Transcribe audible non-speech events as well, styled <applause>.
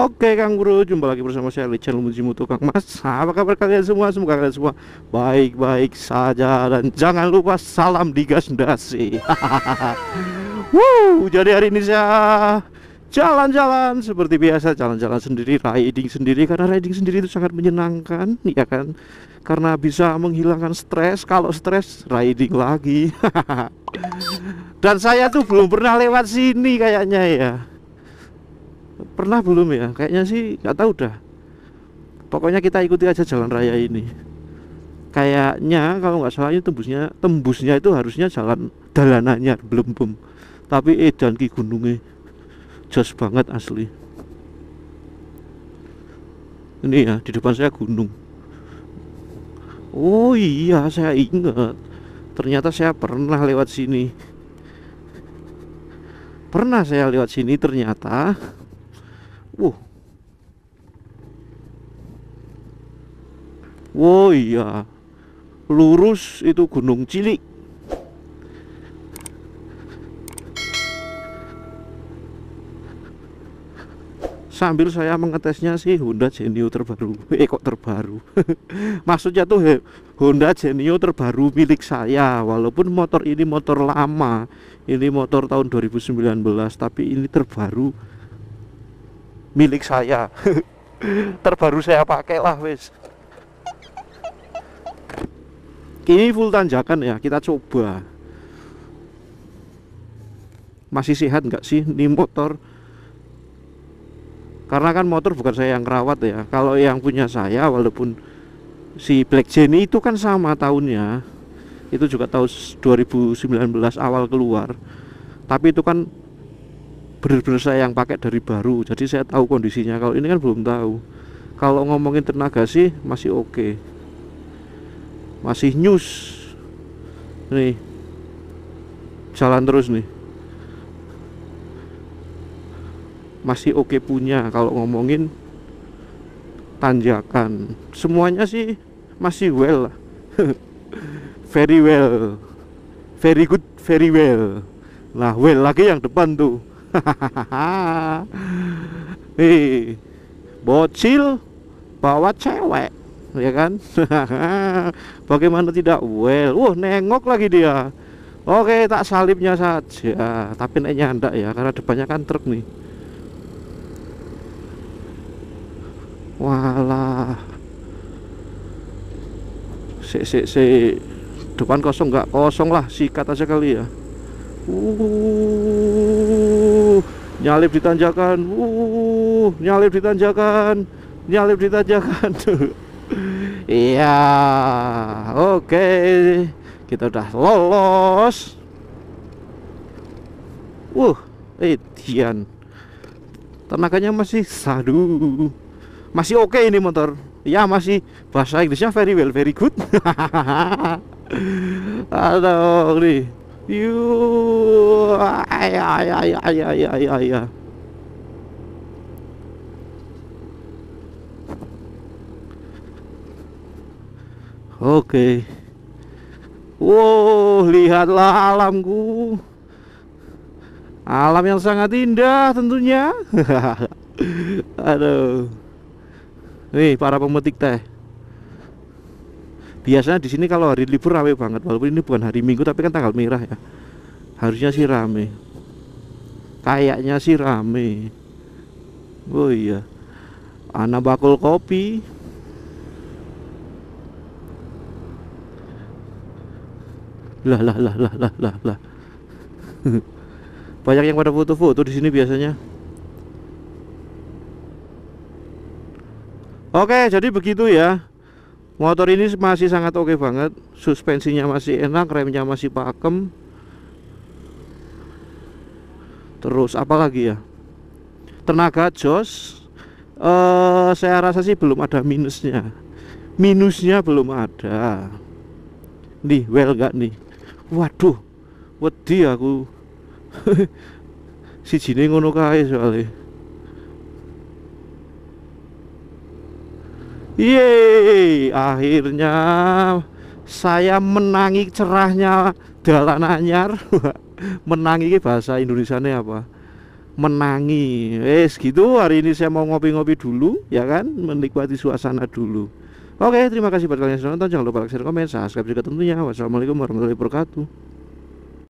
Oke Kang Bro, jumpa lagi bersama saya di channel Mujimuto Kang Mas Apa kabar kalian semua? Semoga kalian semua baik-baik saja Dan jangan lupa salam digas dasi <laughs> Wuh, jadi hari ini saya jalan-jalan seperti biasa Jalan-jalan sendiri, riding sendiri Karena riding sendiri itu sangat menyenangkan ya kan Karena bisa menghilangkan stres Kalau stres, riding lagi <laughs> Dan saya tuh belum pernah lewat sini kayaknya ya pernah belum ya kayaknya sih nggak tahu dah pokoknya kita ikuti aja jalan raya ini kayaknya kalau nggak salah itu tembusnya tembusnya itu harusnya jalan dalanannya belum belum tapi eh dan ki gunungnya jos banget asli ini ya di depan saya gunung oh iya saya ingat ternyata saya pernah lewat sini pernah saya lewat sini ternyata Wuh. Wow iya. Lurus itu gunung cilik. Sambil saya mengetesnya sih Honda Genio terbaru. <laughs> Eh kok terbaru? <laughs> Maksudnya tuh he, Honda Genio terbaru milik saya walaupun motor ini motor lama. Ini motor tahun 2019 tapi ini terbaru milik saya <laughs> terbaru saya pakai lah wis ini full tanjakan ya kita coba masih sehat nggak sih ini motor karena kan motor bukan saya yang rawat ya kalau yang punya saya walaupun si Black Jenny itu kan sama tahunnya itu juga tahun 2019 awal keluar tapi itu kan benar-benar saya yang pakai dari baru jadi saya tahu kondisinya kalau ini kan belum tahu kalau ngomongin tenaga sih masih oke okay. masih news nih jalan terus nih masih oke okay punya kalau ngomongin tanjakan semuanya sih masih well <laughs> very well very good very well nah well lagi yang depan tuh Hei, <laughs> bocil bawa cewek, ya kan? <laughs> Bagaimana tidak well? Wah, uh, nengok lagi dia. Oke, tak salibnya saja. Tapi naiknya anda ya, karena depannya kan truk nih. Walah. Si si si depan kosong nggak kosong lah sikat aja kali ya uh nyalip di tanjakan uh nyalip di tanjakan nyalip di tanjakan <laughs> iya oke okay. kita udah lolos Wuh, eh Tenaganya masih sadu. Masih oke okay ini motor. Ya masih bahasa Inggrisnya very well, very good. <laughs> Aduh, nih. Yo, ayah, ayah, ayah, ayah, ayah, ayah. Oke. Wow, lihatlah alamku. Alam yang sangat indah tentunya. <laughs> Aduh. Nih, para pemetik teh biasanya di sini kalau hari libur rame banget walaupun ini bukan hari minggu tapi kan tanggal merah ya harusnya sih rame kayaknya sih rame oh iya anak bakul kopi lah lah lah lah lah lah lah <laughs> banyak yang pada foto-foto di sini biasanya Oke, jadi begitu ya motor ini masih sangat oke okay banget suspensinya masih enak remnya masih pakem terus apalagi ya tenaga jos eh, saya rasa sih belum ada minusnya minusnya belum ada nih well gak nih waduh wedi aku <laughs> si jini ngono kaya soalnya Yeay, akhirnya saya menangi cerahnya dalan anyar. <laughs> menangi bahasa Indonesia Indonesianya apa? Menangi. Eh, segitu hari ini saya mau ngopi-ngopi dulu, ya kan? Menikmati suasana dulu. Oke, terima kasih buat kalian yang sudah nonton. Jangan lupa like, share, komen, subscribe juga tentunya. Wassalamualaikum warahmatullahi wabarakatuh.